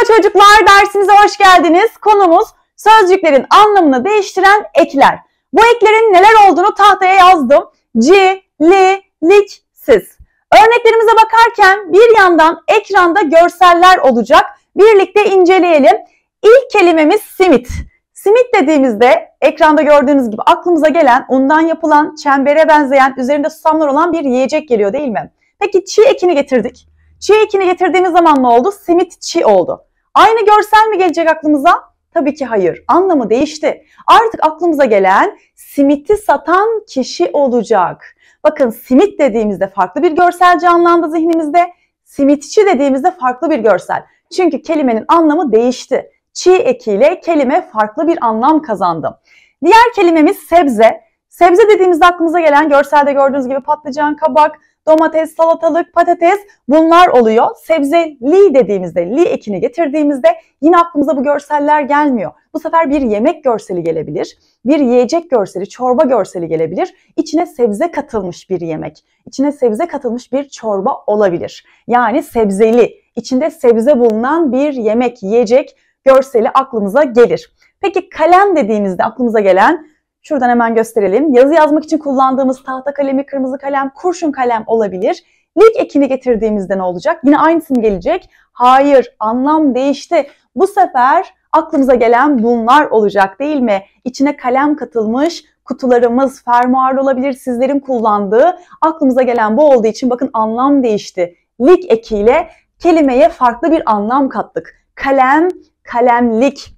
Merhaba çocuklar, dersimize hoş geldiniz. Konumuz sözcüklerin anlamını değiştiren ekler. Bu eklerin neler olduğunu tahtaya yazdım. Ci, li, lik, siz. Örneklerimize bakarken bir yandan ekranda görseller olacak. Birlikte inceleyelim. İlk kelimemiz simit. Simit dediğimizde ekranda gördüğünüz gibi aklımıza gelen undan yapılan, çembere benzeyen, üzerinde susamlar olan bir yiyecek geliyor değil mi? Peki çiğ ekini getirdik. Çiğ ekini getirdiğimiz zaman ne oldu? Simit çiğ oldu. Aynı görsel mi gelecek aklımıza? Tabii ki hayır. Anlamı değişti. Artık aklımıza gelen simiti satan kişi olacak. Bakın simit dediğimizde farklı bir görsel canlandı zihnimizde. Simitçi dediğimizde farklı bir görsel. Çünkü kelimenin anlamı değişti. Çi ekiyle kelime farklı bir anlam kazandı. Diğer kelimemiz sebze. Sebze dediğimizde aklımıza gelen görselde gördüğünüz gibi patlıcan, kabak, domates, salatalık, patates bunlar oluyor. Sebzeli dediğimizde, li ekini getirdiğimizde yine aklımıza bu görseller gelmiyor. Bu sefer bir yemek görseli gelebilir, bir yiyecek görseli, çorba görseli gelebilir. İçine sebze katılmış bir yemek, içine sebze katılmış bir çorba olabilir. Yani sebzeli, içinde sebze bulunan bir yemek, yiyecek görseli aklımıza gelir. Peki kalem dediğimizde aklımıza gelen Şuradan hemen gösterelim. Yazı yazmak için kullandığımız tahta kalemi, kırmızı kalem, kurşun kalem olabilir. Lig ekini getirdiğimizde ne olacak? Yine aynısı gelecek? Hayır, anlam değişti. Bu sefer aklımıza gelen bunlar olacak değil mi? İçine kalem katılmış kutularımız, fermuar olabilir sizlerin kullandığı. Aklımıza gelen bu olduğu için bakın anlam değişti. Lig ekiyle kelimeye farklı bir anlam kattık. Kalem, kalemlik.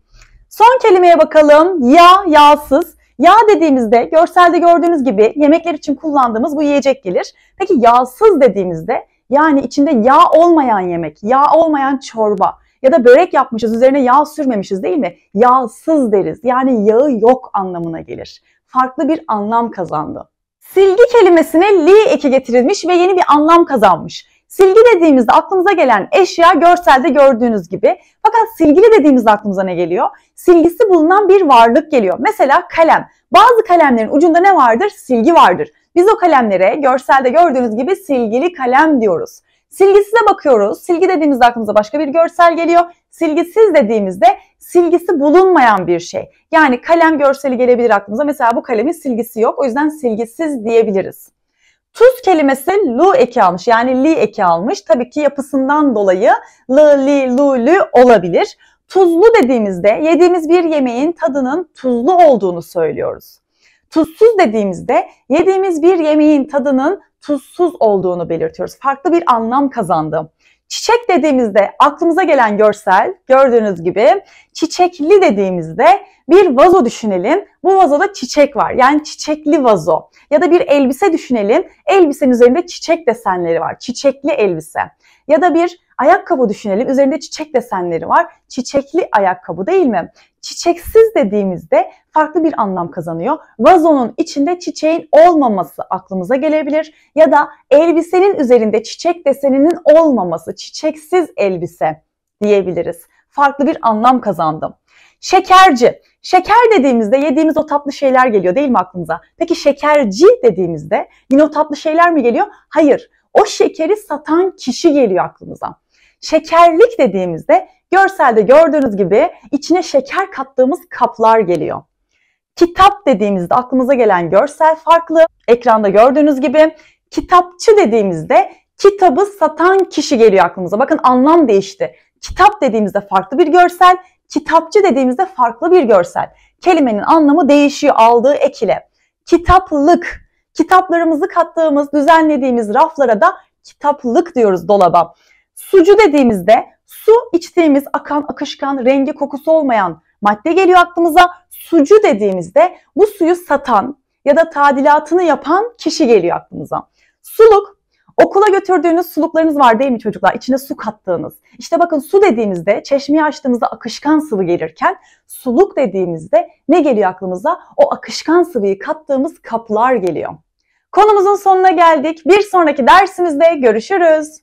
Son kelimeye bakalım. Ya, yağsız. Yağ dediğimizde görselde gördüğünüz gibi yemekler için kullandığımız bu yiyecek gelir. Peki yağsız dediğimizde yani içinde yağ olmayan yemek, yağ olmayan çorba ya da börek yapmışız üzerine yağ sürmemişiz değil mi? Yağsız deriz yani yağı yok anlamına gelir. Farklı bir anlam kazandı. Silgi kelimesine li eki getirilmiş ve yeni bir anlam kazanmış. Silgi dediğimizde aklımıza gelen eşya görselde gördüğünüz gibi. Fakat silgili dediğimizde aklımıza ne geliyor? Silgisi bulunan bir varlık geliyor. Mesela kalem. Bazı kalemlerin ucunda ne vardır? Silgi vardır. Biz o kalemlere görselde gördüğünüz gibi silgili kalem diyoruz. Silgisize bakıyoruz. Silgi dediğimizde aklımıza başka bir görsel geliyor. Silgisiz dediğimizde silgisi bulunmayan bir şey. Yani kalem görseli gelebilir aklımıza. Mesela bu kalemin silgisi yok. O yüzden silgisiz diyebiliriz. Tuz kelimesi lu eki almış yani li eki almış. Tabii ki yapısından dolayı lı, li, lu, lü olabilir. Tuzlu dediğimizde yediğimiz bir yemeğin tadının tuzlu olduğunu söylüyoruz. Tuzsuz dediğimizde yediğimiz bir yemeğin tadının tuzsuz olduğunu belirtiyoruz. Farklı bir anlam kazandı. Çiçek dediğimizde aklımıza gelen görsel gördüğünüz gibi çiçekli dediğimizde bir vazo düşünelim. Bu vazoda çiçek var yani çiçekli vazo ya da bir elbise düşünelim. Elbisenin üzerinde çiçek desenleri var çiçekli elbise. Ya da bir ayakkabı düşünelim. Üzerinde çiçek desenleri var. Çiçekli ayakkabı değil mi? Çiçeksiz dediğimizde farklı bir anlam kazanıyor. Vazonun içinde çiçeğin olmaması aklımıza gelebilir ya da elbisenin üzerinde çiçek deseninin olmaması, çiçeksiz elbise diyebiliriz. Farklı bir anlam kazandım. Şekerci. Şeker dediğimizde yediğimiz o tatlı şeyler geliyor değil mi aklımıza? Peki şekerci dediğimizde yine o tatlı şeyler mi geliyor? Hayır o şekeri satan kişi geliyor aklımıza. Şekerlik dediğimizde görselde gördüğünüz gibi içine şeker kattığımız kaplar geliyor. Kitap dediğimizde aklımıza gelen görsel farklı. Ekranda gördüğünüz gibi kitapçı dediğimizde kitabı satan kişi geliyor aklımıza. Bakın anlam değişti. Kitap dediğimizde farklı bir görsel, kitapçı dediğimizde farklı bir görsel. Kelimenin anlamı değişiyor aldığı ekile. Kitaplık kitaplarımızı kattığımız, düzenlediğimiz raflara da kitaplık diyoruz dolaba. Sucu dediğimizde su içtiğimiz akan, akışkan, rengi, kokusu olmayan madde geliyor aklımıza. Sucu dediğimizde bu suyu satan ya da tadilatını yapan kişi geliyor aklımıza. Suluk Okula götürdüğünüz suluklarınız var değil mi çocuklar? İçine su kattığınız. İşte bakın su dediğimizde çeşmeyi açtığımızda akışkan sıvı gelirken suluk dediğimizde ne geliyor aklımıza? O akışkan sıvıyı kattığımız kaplar geliyor. Konumuzun sonuna geldik. Bir sonraki dersimizde görüşürüz.